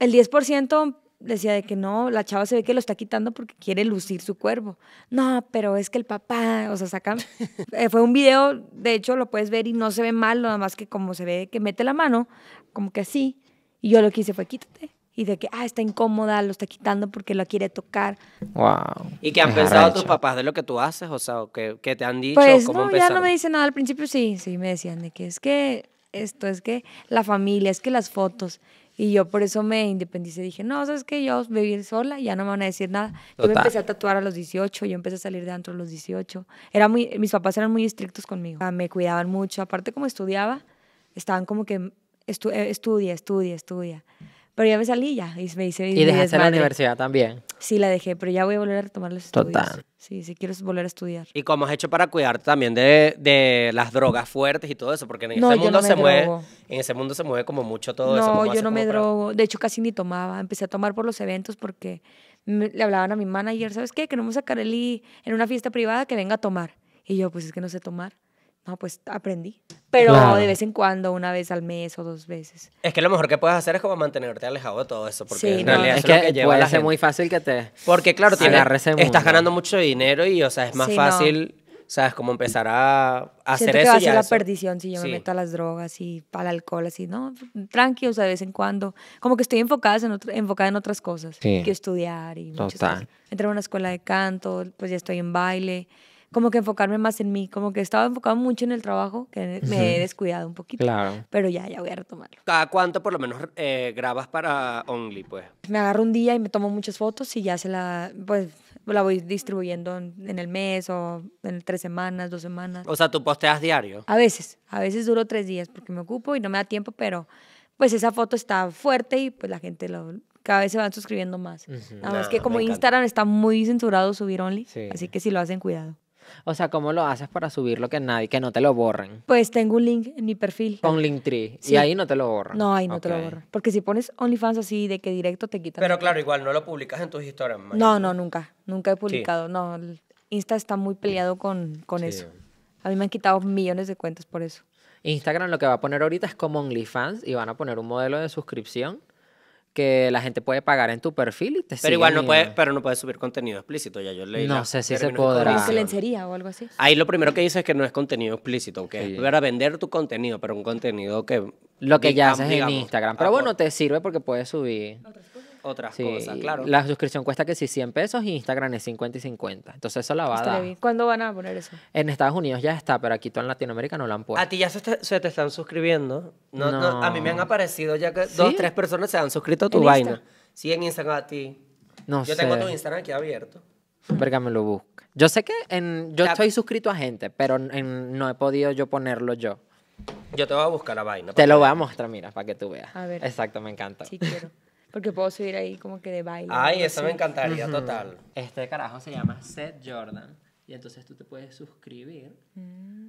el 10% decía de que no, la chava se ve que lo está quitando porque quiere lucir su cuerpo. No, pero es que el papá, o sea, saca... Eh, fue un video, de hecho lo puedes ver y no se ve mal, nada más que como se ve que mete la mano, como que así. Y yo lo que hice fue quítate. Y de que, ah, está incómoda, lo está quitando porque lo quiere tocar. Wow. ¿Y qué han pensado tus papás de lo que tú haces? O sea, ¿qué, te han dicho? Pues no, ya no me dicen nada. Al principio sí, sí, me decían de que es que esto, es que la familia, es que las fotos. Y yo por eso me independicé. Dije, no, ¿sabes que Yo vivir sola, ya no me van a decir nada. Yo me empecé a tatuar a los 18, yo empecé a salir de antro a los 18. Era muy, mis papás eran muy estrictos conmigo. Me cuidaban mucho. Aparte, como estudiaba, estaban como que eh, estudia, estudia, estudia. Pero ya me salí ya y me hice. Y dejaste la universidad también. Sí, la dejé, pero ya voy a volver a retomar los Total. Sí, sí, quiero volver a estudiar. ¿Y cómo has hecho para cuidarte también de, las drogas fuertes y todo eso? Porque en ese mundo se mueve. En ese mundo se mueve como mucho todo eso. No, yo no me drogo. De hecho, casi ni tomaba. Empecé a tomar por los eventos porque le hablaban a mi manager, ¿sabes qué? Que me sacar el en una fiesta privada que venga a tomar. Y yo, pues es que no sé tomar no, pues aprendí. Pero de vez en cuando, una vez al mes o dos veces. Es que lo mejor que puedes hacer es como mantenerte alejado de todo eso. Porque en realidad es, que, lo que lleva muy fácil que te. Porque, claro, tienes, estás ganando mucho dinero y, o sea, es más fácil, ¿sabes? Como empezar a, hacer Siento hacer que Va a ser la perdición si yo me meto a las drogas y al alcohol, así, ¿no? Tranqui, o sea, de vez en cuando. Como que estoy enfocada en, enfocada en otras cosas. Que estudiar y muchas cosas. Entré a una escuela de canto, pues ya estoy en baile como que enfocarme más en mí, como que estaba enfocado mucho en el trabajo, que me he descuidado un poquito. Pero ya, ya voy a retomarlo. ¿Cada cuánto por lo menos eh, grabas para Only, pues? Me agarro un día y me tomo muchas fotos y ya se la, pues, la voy distribuyendo en, el mes o en tres semanas, dos semanas. O sea, ¿tú posteas diario? A veces, a veces duro tres días porque me ocupo y no me da tiempo, pero pues esa foto está fuerte y pues la gente lo, cada vez se van suscribiendo más. Uh que como Instagram está muy censurado subir Only, así que si lo hacen, cuidado. O sea, ¿cómo lo haces para subirlo que nadie, que no te lo borren? Pues tengo un link en mi perfil. Con link tree Y ahí no te lo borran. No, ahí no te lo borran. Porque si pones OnlyFans así de que directo te quitan. Pero claro, igual no lo publicas en tus historias. No, no, no, nunca. Nunca he publicado. No, Insta está muy peleado con, eso. A mí me han quitado millones de cuentas por eso. Instagram lo que va a poner ahorita es como OnlyFans y van a poner un modelo de suscripción que la gente puede pagar en tu perfil y te Pero igual no puedes, pero no puedes subir contenido explícito, ya yo leí. No sé si se podrá. lencería o algo así. Ahí lo primero que dice es que no es contenido explícito, que es para vender tu contenido, pero un contenido que lo que ya haces en Instagram. Pero ah, bueno, te sirve porque puedes subir otras cosas, claro. La suscripción cuesta que si 100 pesos y Instagram es 50 y 50. Entonces eso la va a dar. ¿Cuándo van a poner eso? En Estados Unidos ya está, pero aquí todo en Latinoamérica no lo han puesto. A ti ya se, te, están suscribiendo. No, a mí me han aparecido ya que dos, tres personas se han suscrito a tu vaina. Sí, en Instagram a ti. No Yo tengo tu Instagram aquí abierto. Verga, me lo busca. Yo sé que en, yo estoy suscrito a gente, pero no he podido yo ponerlo yo. Yo te voy a buscar la vaina. Te lo voy a mostrar, mira, para que tú veas. A ver. Exacto, me encanta. Porque puedo subir ahí como que de baile. Ay, eso me encantaría, total. Este carajo se llama Seth Jordan. Y entonces tú te puedes suscribir. Mm.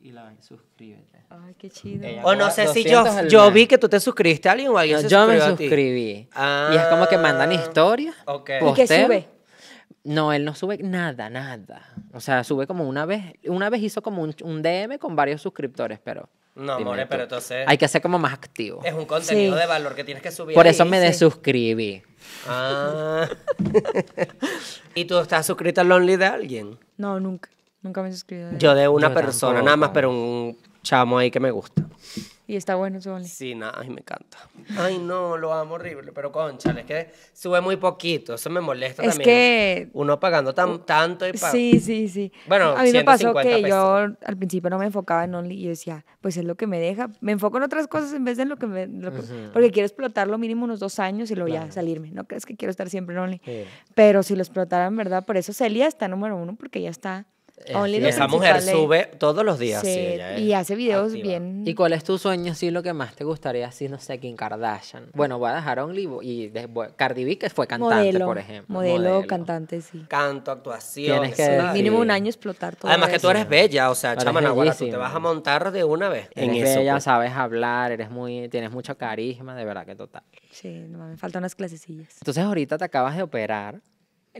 Y la suscríbete. Ay, qué chido. o no sé si yo, yo vi que tú te suscribiste a alguien o alguien Yo me suscribí. y es ah. como que mandan historias. Okay. ¿Y qué sube? No, él no sube nada, nada. O sea, sube como una vez. Una vez hizo como un DM con varios suscriptores, pero. No, Dime pero entonces. Hay que ser como más activo. Es un contenido de valor que tienes que subir. Por eso me desuscribí. Ah. ¿Y tú estás suscrito al Lonely de alguien? No, nunca. Nunca me he suscrito. Yo de una persona, nada más, pero un chamo ahí que me gusta. Y está bueno su Sí, nada, ay, me encanta. Ay, no, lo amo horrible, pero concha, es que sube muy poquito, eso me molesta es que... Uno pagando tan, tanto y Sí, sí, sí. Bueno, A mí me pasó que yo al principio no me enfocaba en Only y decía, pues es lo que me deja. Me enfoco en otras cosas en vez de lo que me... Porque quiero explotar lo mínimo unos dos años y luego ya salirme. No crees que quiero estar siempre en Only. Pero si lo explotaran, ¿verdad? Por eso Celia está número uno, porque ya está eh, esa mujer sube todos los días. ¿eh? y hace videos bien. ¿Y cuál es tu sueño? Si lo que más te gustaría, Si no sé, Kim Kardashian. Bueno, voy a dejar Only y después, Cardi B, que fue cantante, por ejemplo. Modelo, cantante, sí. Canto, actuación. Tienes que mínimo un año explotar todo. Además, que tú eres bella, o sea, chama tú te vas a montar de una vez. Eres en bella, pues. sabes hablar, eres muy, tienes mucho carisma, de verdad que total. Sí, me faltan unas clasecillas. Entonces, ahorita te acabas de operar.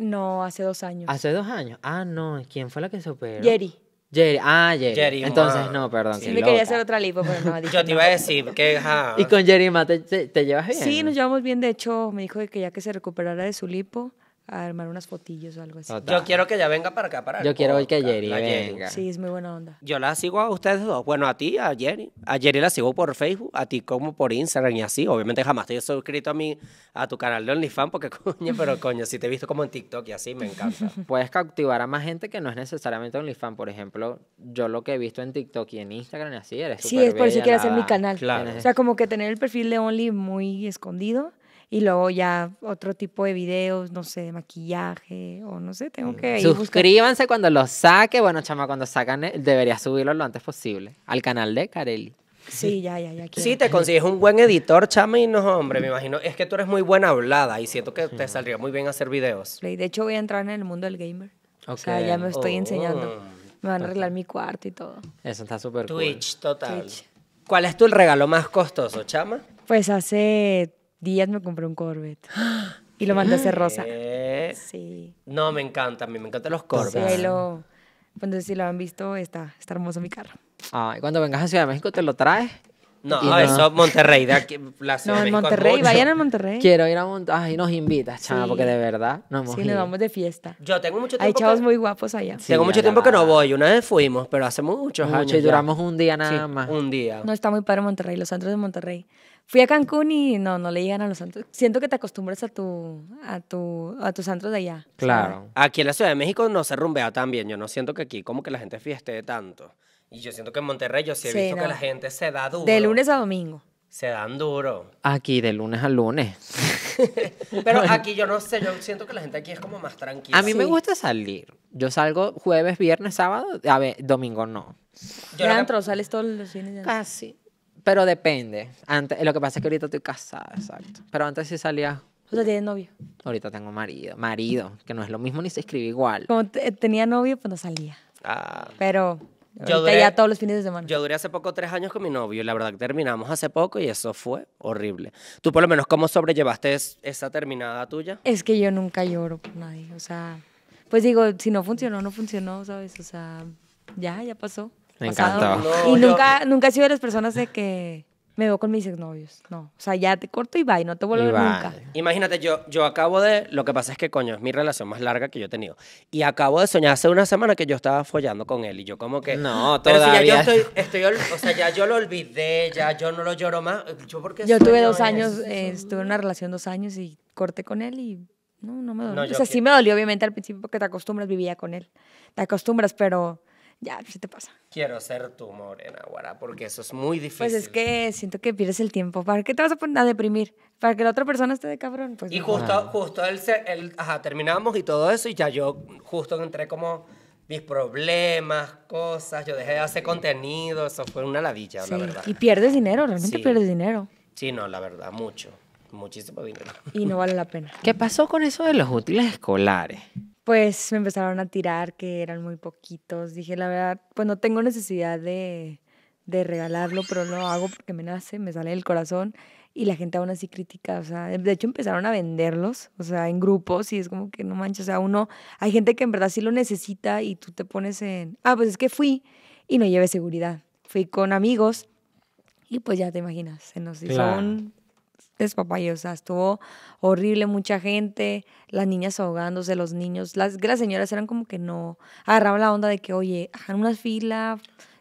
No, hace dos años. ¿Hace dos años? Ah, no. ¿Quién fue la que se operó? Jerry. Jerry, ah, Jerry. Jerry Entonces, no, perdón. Sí, me quería hacer otra lipo, pero no. Yo te iba a decir que... ¿Y con Jerry te, te, llevas bien? Sí, nos llevamos bien. De hecho, me dijo que ya que se recuperara de su lipo, armar unas fotillos o algo así. Ah, yo quiero que ella venga para acá, para Yo quiero que Jerry venga. Sí, es muy buena onda. Yo la sigo a ustedes dos. Bueno, a ti, a Jerry. A Jerry la sigo por Facebook, a ti como por Instagram y así. Obviamente jamás te he suscrito a mi, a tu canal de OnlyFans porque coño, pero coño, si te he visto como en TikTok y así, me encanta. Puedes cautivar a más gente que no es necesariamente OnlyFans. Por ejemplo, yo lo que he visto en TikTok y en Instagram y así, eres Sí, es por eso quiero hacer mi canal. O sea, como que tener el perfil de Only muy escondido y luego ya otro tipo de videos, no sé, de maquillaje o no sé, tengo mm. que... Ir Suscríbanse cuando lo saque, bueno, chama, cuando sacan, eh, debería subirlo lo antes posible al canal de Carelli. Sí, ya, ya, ya. Sí, te consigues un buen editor, chama, y no, hombre, me imagino. Es que tú eres muy buena hablada y siento que te saldría muy bien hacer videos. De hecho, voy a entrar en el mundo del gamer. Okay. O sea, ya me estoy oh. enseñando. Me van a arreglar mi cuarto y todo. Eso está súper cool. Twitch, total. ¿Cuál es tu regalo más costoso, chama? Pues hace días me compré un Corvette. Y lo mandé a hacer rosa. Sí. No, me encanta, a mí me encantan los Corvettes. Sí, lo, cuando si lo han visto, está, está hermoso mi carro. Ah, y cuando vengas a Ciudad de México, ¿te lo traes? No, no, eso Monterrey, de aquí, No, en Monterrey, vayan a Monterrey. Quiero ir a Monterrey. Ay, nos invitas, chama, porque de verdad no hemos Sí, nos vamos de fiesta. Yo tengo mucho tiempo. Hay chavos muy guapos allá. tengo mucho tiempo que no voy. Una vez fuimos, pero hace muchos Mucho, años. y duramos un día nada más. Un día. No, está muy padre Monterrey, los antros de Monterrey. Fui a Cancún y no, no le llegan a los santos. Siento que te acostumbras a tu, a tu, a tus santos de allá. Claro. Aquí en la Ciudad de México no se rumbea tan bien. Yo no siento que aquí como que la gente fieste tanto. Y yo siento que en Monterrey yo sí he visto que la gente se da duro. De lunes a domingo. Se dan duro. Aquí, de lunes a lunes. Pero aquí yo no sé, yo siento que la gente aquí es como más tranquila. A mí me gusta salir. Yo salgo jueves, viernes, sábado, a ver, domingo no. Yo sales todos los fines de Casi. Pero depende. Antes, lo que pasa es que ahorita estoy casada, exacto. Pero antes sí salía. O sea, novio. Ahorita tengo marido. Marido, que no es lo mismo ni se escribe igual. Como tenía novio, pues no salía. Ah. Pero Yo todos los fines de semana. Yo duré hace poco tres años con mi novio y la verdad que terminamos hace poco y eso fue horrible. Tú por lo menos, ¿cómo sobrellevaste esa terminada tuya? Es que yo nunca lloro por nadie. O sea, pues digo, si no funcionó, no funcionó, ¿sabes? O sea, ya, ya pasó. Me encantó. y nunca, nunca he sido de las personas de que me veo con mis exnovios. No. O sea, ya te corto y y no te vuelvo a nunca. Imagínate, yo, yo acabo de. Lo que pasa es que, coño, es mi relación más larga que yo he tenido. Y acabo de soñar hace una semana que yo estaba follando con él. Y yo, como que. No, todavía. ya yo estoy, O sea, ya yo lo olvidé, ya yo no lo lloro más. Yo, porque yo tuve dos años, eh, estuve en una relación dos años y corté con él y. No, no me dolió. o sea, sí me dolió, obviamente, al principio porque te acostumbras, vivía con él. Te acostumbras, pero ya, se te pasa. Quiero ser tu morena, Guara, porque eso es muy difícil. Pues es que siento que pierdes el tiempo. ¿Para qué te vas a poner a deprimir? ¿Para que la otra persona esté de cabrón? Pues y justo, justo ajá, terminamos y todo eso, y ya yo justo entré como mis problemas, cosas, yo dejé de hacer contenido, eso fue una ladilla, la verdad. Y pierdes dinero, realmente pierdes dinero. Sí, no, la verdad, mucho, muchísimo dinero. Y no vale la pena. ¿Qué pasó con eso de los útiles escolares? pues me empezaron a tirar que eran muy poquitos. Dije, la verdad, pues no tengo necesidad de, de regalarlo, pero lo hago porque me nace, me sale del corazón y la gente aún así critica, o sea, de hecho empezaron a venderlos, o sea, en grupos y es como que no manches, o sea, uno, hay gente que en verdad sí lo necesita y tú te pones en, ah, pues es que fui y no llevé seguridad, fui con amigos y pues ya te imaginas, se nos hizo un y o sea, estuvo horrible, mucha gente, las niñas ahogándose, los niños, las, las señoras eran como que no, agarraban la onda de que, oye, hagan una fila,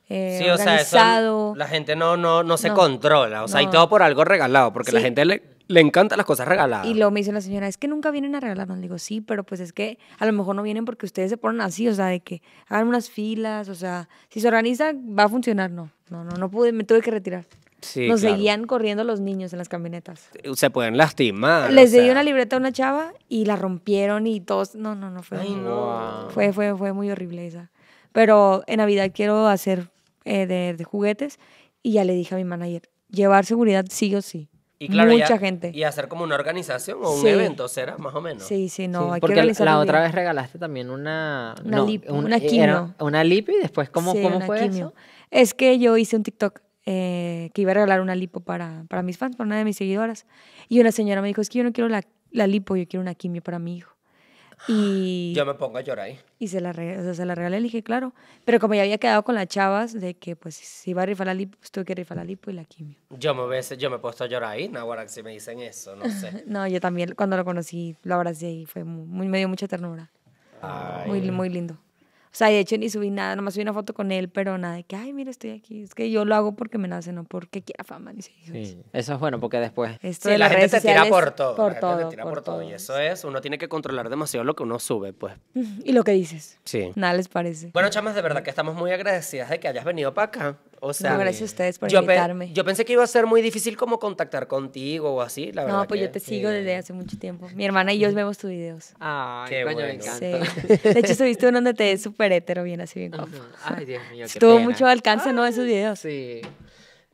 eh, sí, O sea, la gente no, no, no se controla, o sea, y todo por algo regalado, porque la gente le, le encantan las cosas regaladas. Y luego me dice la señora, es que nunca vienen a regalarnos. Le digo, sí, pero pues es que a lo mejor no vienen porque ustedes se ponen así, o sea, de que hagan unas filas, o sea, si se organiza, va a funcionar. No, no, no, no pude, me tuve que retirar. Nos seguían corriendo los niños en las camionetas. Se pueden lastimar. Les di una libreta a una chava y la rompieron y todos. No, no, no fue. Fue, fue, fue muy horrible esa. Pero en Navidad quiero hacer eh, de, de, juguetes y ya le dije a mi manager: llevar seguridad sí o sí. Y Mucha gente. Y hacer como una organización o un evento, ¿será? Más o menos. Sí, sí, no. porque la, otra vez regalaste también una. Una no, una quimio. una lip y después, ¿cómo, cómo fue eso? Es que yo hice un TikTok eh, que iba a regalar una lipo para, para mis fans, para una de mis seguidoras. Y una señora me dijo, es que yo no quiero la, la lipo, yo quiero una quimio para mi hijo. Y, yo me pongo a llorar ahí. Y se la, se la regalé, le dije, claro. Pero como ya había quedado con las chavas de que, pues, si iba a rifar la lipo, pues tuve que rifar la lipo y la quimio. Yo me, yo me he puesto a llorar ahí, no, ahora si me dicen eso, no sé. no, yo también, cuando lo conocí, lo abracé y fue muy, muy me dio mucha ternura. Muy, muy lindo. O sea, de hecho ni subí nada, nomás subí una foto con él, pero nada de que, ay, mira, estoy aquí. Es que yo lo hago porque me nace, no porque quiera fama, ni siquiera Eso es bueno, porque después... sí, la, gente te tira por todo. Por todo, por, Y eso es, uno tiene que controlar demasiado lo que uno sube, pues. Y lo que dices. Sí. Nada les parece. Bueno, chamas, de verdad que estamos muy agradecidas de que hayas venido para acá o sea, gracias a ustedes por invitarme. yo pensé que iba a ser muy difícil como contactar contigo o así, la verdad. No, pues yo te sigo desde hace mucho tiempo. Mi hermana y yo vemos tus videos. Ay, qué bueno. me encanta. De hecho, subiste uno donde te ves súper hétero, bien así, bien Ay, Dios mío, qué mucho alcance, ¿no? Esos videos. Sí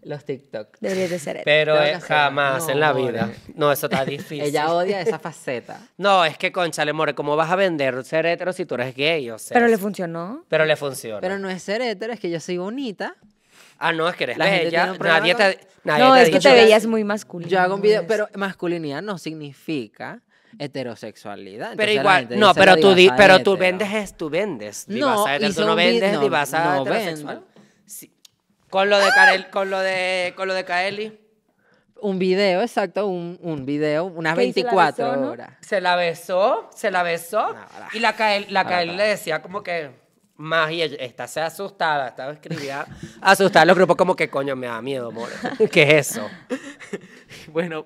los TikTok. Deberías de ser Pero eh, jamás en la vida. No, eso está difícil. Ella odia esa faceta. No, es que, le more, ¿cómo vas a vender ser hetero si tú eres gay? O sea, pero le funcionó. Pero le funciona. Pero no es ser hétero, es que yo soy bonita. Ah, no, es que eres La gente bella. Nadie te, No, es que te veías muy masculina. Yo hago un video, pues. pero masculinidad no significa heterosexualidad. Pero igual, no, pero tú, vendes, es tú vendes. No, y tú no vendes no, vas Sí. Ah. Con lo de con lo de, con Kaeli, Un video, exacto, un, video, unas 24 horas. se la besó, se la besó. y la la Kaeli le decía como que, más y está asustada, estaba escribida asustada los grupos como que coño me da miedo, amor. ¿Qué es eso? bueno,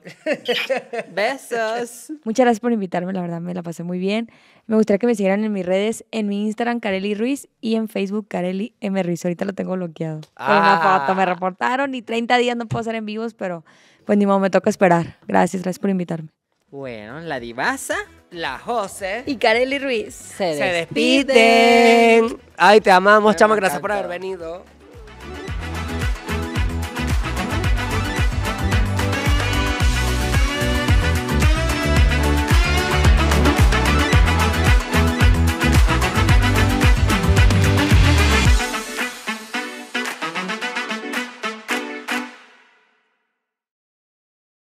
besos. Muchas gracias por invitarme, la verdad me la pasé muy bien. Me gustaría que me siguieran en mis redes, en mi Instagram Kareli Ruiz y en Facebook Kareli M Ruiz. Ahorita lo tengo bloqueado. Ah. me reportaron y 30 días no puedo ser en vivos, pero pues ni modo, me toca esperar. Gracias, gracias por invitarme. Bueno, la divasa la Jose y Kareli Ruiz se, despiden. Ay, te amamos, chama, gracias por haber venido.